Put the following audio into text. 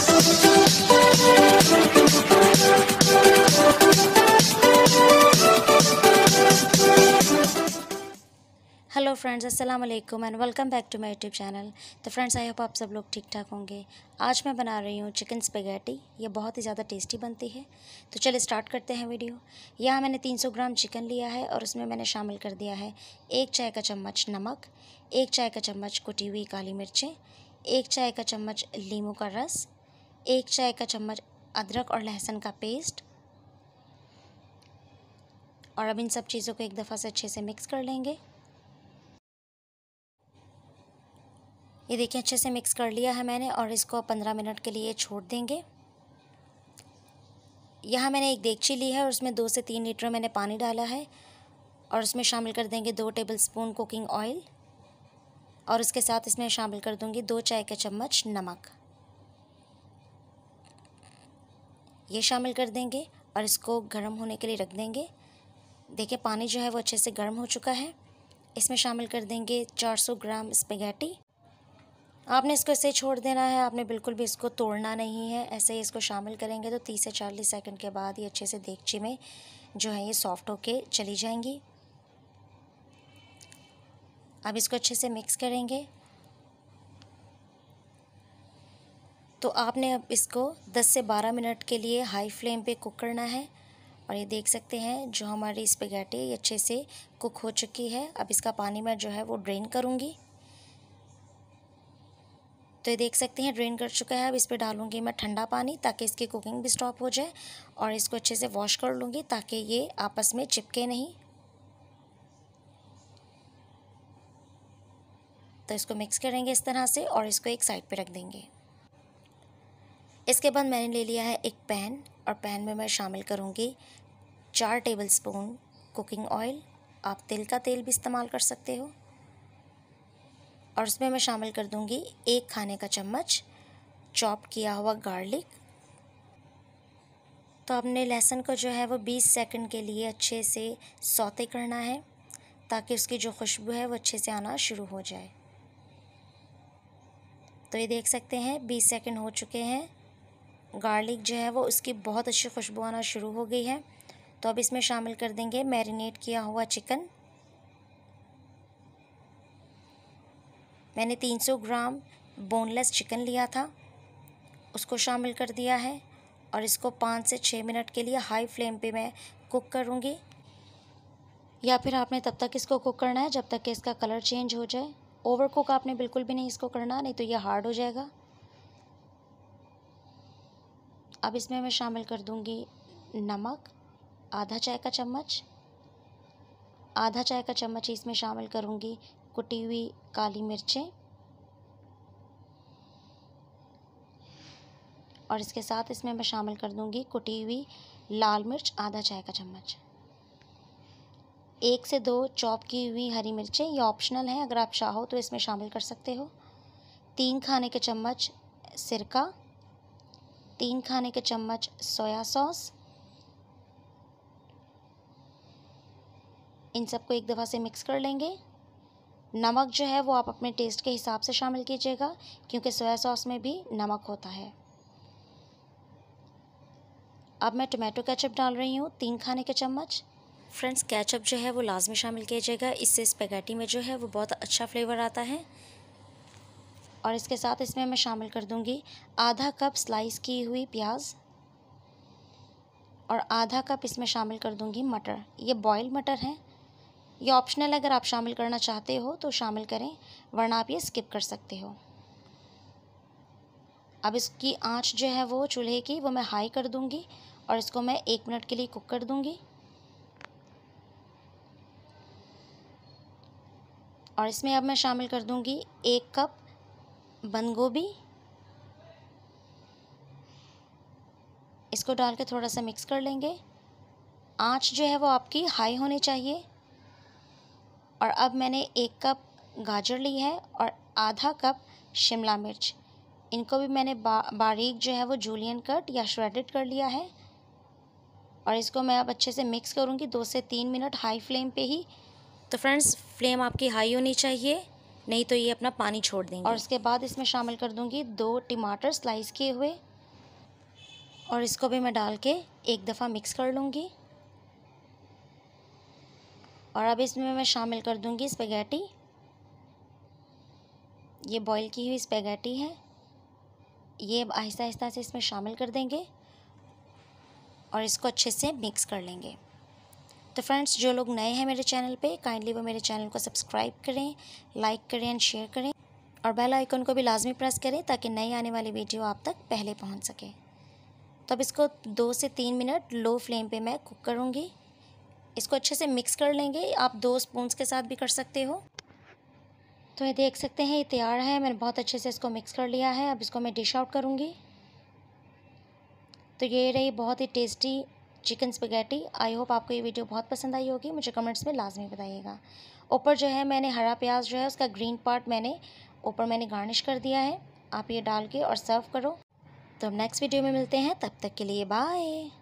hello friends अस्सलाम वालेकुम and welcome back to my YouTube channel तो फ्रेंड्स आई होप आप सब लोग ठीक ठाक होंगे आज मैं बना रही हूँ चिकन स्पेगेटी ये बहुत ही ज़्यादा टेस्टी बनती है तो चलिए स्टार्ट करते हैं वीडियो यहाँ मैंने 300 ग्राम चिकन लिया है और उसमें मैंने शामिल कर दिया है एक चाय का चम्मच नमक एक चाय का चम्मच कुटी हुई काली मिर्चें एक चाय का चम्मच लीमू का रस एक चाय का चम्मच अदरक और लहसुन का पेस्ट और अब इन सब चीज़ों को एक दफ़ा से अच्छे से मिक्स कर लेंगे ये देखिए अच्छे से मिक्स कर लिया है मैंने और इसको पंद्रह मिनट के लिए छोड़ देंगे यहाँ मैंने एक देगची ली है और उसमें दो से तीन लीटर मैंने पानी डाला है और उसमें शामिल कर देंगे दो टेबल स्पून कुकिंग ऑयल और उसके साथ इसमें शामिल कर दूंगी दो चाय के चम्मच नमक ये शामिल कर देंगे और इसको गर्म होने के लिए रख देंगे देखिए पानी जो है वो अच्छे से गर्म हो चुका है इसमें शामिल कर देंगे 400 ग्राम स्पेगेटी आपने इसको ऐसे छोड़ देना है आपने बिल्कुल भी इसको तोड़ना नहीं है ऐसे ही इसको शामिल करेंगे तो 30 से 40 सेकंड के बाद ये अच्छे से देगची में जो है ये सॉफ्ट होके चली जाएंगी अब इसको अच्छे से मिक्स करेंगे तो आपने अब इसको 10 से 12 मिनट के लिए हाई फ्लेम पे कुक करना है और ये देख सकते हैं जो हमारी स्पेगेटी अच्छे से कुक हो चुकी है अब इसका पानी मैं जो है वो ड्रेन करूँगी तो ये देख सकते हैं ड्रेन कर चुका है अब इस पर डालूंगी मैं ठंडा पानी ताकि इसकी कुकिंग भी स्टॉप हो जाए और इसको अच्छे से वॉश कर लूँगी ताकि ये आपस में चिपके नहीं तो इसको मिक्स करेंगे इस तरह से और इसको एक साइड पे रख देंगे इसके बाद मैंने ले लिया है एक पैन और पैन में मैं शामिल करूँगी चार टेबल स्पून कुकिंग ऑयल आप तिल का तेल भी इस्तेमाल कर सकते हो और उसमें मैं शामिल कर दूँगी एक खाने का चम्मच चॉप किया हुआ गार्लिक तो आपने लहसुन को जो है वो 20 सेकंड के लिए अच्छे से सौते करना है ताकि उसकी जो खुशबू है वो अच्छे से आना शुरू हो जाए तो ये देख सकते हैं 20 सेकंड हो चुके हैं गार्लिक जो है वो उसकी बहुत अच्छी खुशबू आना शुरू हो गई है तो अब इसमें शामिल कर देंगे मैरिनेट किया हुआ चिकन मैंने 300 ग्राम बोनलेस चिकन लिया था उसको शामिल कर दिया है और इसको पाँच से छः मिनट के लिए हाई फ्लेम पे मैं कुक करूँगी या फिर आपने तब तक इसको कुक करना है जब तक कि इसका कलर चेंज हो जाए ओवर कुक आपने बिल्कुल भी नहीं इसको करना नहीं तो ये हार्ड हो जाएगा अब इसमें मैं शामिल कर दूँगी नमक आधा चाय का चम्मच आधा चाय का चम्मच इसमें शामिल करूँगी कुटी हुई काली मिर्चें और इसके साथ इसमें मैं शामिल कर दूँगी कुटी हुई लाल मिर्च आधा चाय का चम्मच एक से दो चॉप की हुई हरी मिर्चें ये ऑप्शनल हैं अगर आप चाहो तो इसमें शामिल कर सकते हो तीन खाने के चम्मच सिरका तीन खाने के चम्मच सोया सॉस इन सबको एक दफ़ा से मिक्स कर लेंगे नमक जो है वो आप अपने टेस्ट के हिसाब से शामिल कीजिएगा क्योंकि सोया सॉस में भी नमक होता है अब मैं टोमेटो केचप डाल रही हूँ तीन खाने के चम्मच फ्रेंड्स केचप जो है वो लाजमी शामिल कीजिएगा इससे स्पेगेटी में जो है वो बहुत अच्छा फ्लेवर आता है और इसके साथ इसमें मैं शामिल कर दूंगी आधा कप स्लाइस की हुई प्याज और आधा कप इसमें शामिल कर दूंगी मटर ये बॉयल मटर है ये ऑप्शनल अगर आप शामिल करना चाहते हो तो शामिल करें वरना आप ये स्किप कर सकते हो अब इसकी आंच जो है वो चूल्हे की वो मैं हाई कर दूंगी और इसको मैं एक मिनट के लिए कुक कर दूंगी और इसमें अब मैं शामिल कर दूंगी एक कप बंद गोभी इसको डाल के थोड़ा सा मिक्स कर लेंगे आँच जो है वो आपकी हाई होनी चाहिए और अब मैंने एक कप गाजर ली है और आधा कप शिमला मिर्च इनको भी मैंने बा, बारीक जो है वो जूलियन कट या श्रेडेड कर लिया है और इसको मैं अब अच्छे से मिक्स करूँगी दो से तीन मिनट हाई फ्लेम पे ही तो फ्रेंड्स फ्लेम आपकी हाई होनी चाहिए नहीं तो ये अपना पानी छोड़ देंगे और उसके बाद इसमें शामिल कर दूँगी दो टमाटर स्लाइस किए हुए और इसको भी मैं डाल के एक दफ़ा मिक्स कर लूँगी और अब इसमें मैं शामिल कर दूँगी स्पेगेटी ये बॉईल की हुई स्पेगेटी है ये आहिस्ता आहिस्ता से इसमें शामिल कर देंगे और इसको अच्छे से मिक्स कर लेंगे तो फ्रेंड्स जो लोग नए हैं मेरे चैनल पे काइंडली वो मेरे चैनल को सब्सक्राइब करें लाइक करें एंड शेयर करें और बेल आइकन को भी लाजमी प्रेस करें ताकि नई आने वाली वीडियो आप तक पहले पहुंच सके तो अब इसको दो से तीन मिनट लो फ्लेम पे मैं कुक करूँगी इसको अच्छे से मिक्स कर लेंगे आप दो स्पून्स के साथ भी कर सकते हो तो ये देख सकते हैं ये तैयार है मैंने बहुत अच्छे से इसको मिक्स कर लिया है अब इसको मैं डिश आउट करूँगी तो ये रही बहुत ही tasty chicken spaghetti I hope आपको ये वीडियो बहुत पसंद आई होगी मुझे कमेंट्स में लाजमी बताइएगा ऊपर जो है मैंने हरा प्याज जो है उसका ग्रीन पार्ट मैंने ऊपर मैंने गार्निश कर दिया है आप ये डाल के और सर्व करो तो नेक्स्ट वीडियो में मिलते हैं तब तक के लिए बाय